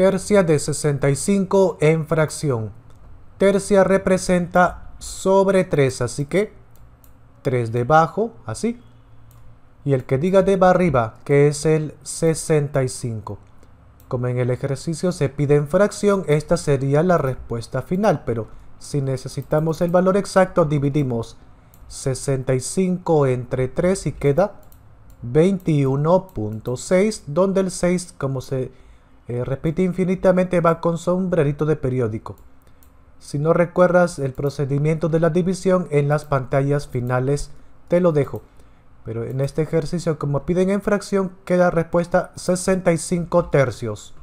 tercia de 65 en fracción. Tercia representa sobre 3, así que 3 debajo, así. Y el que diga de arriba, que es el 65. Como en el ejercicio se pide en fracción, esta sería la respuesta final, pero si necesitamos el valor exacto, dividimos 65 entre 3 y queda 21.6, donde el 6, como se eh, repite infinitamente va con sombrerito de periódico. Si no recuerdas el procedimiento de la división en las pantallas finales, te lo dejo. Pero en este ejercicio, como piden en fracción, queda respuesta 65 tercios.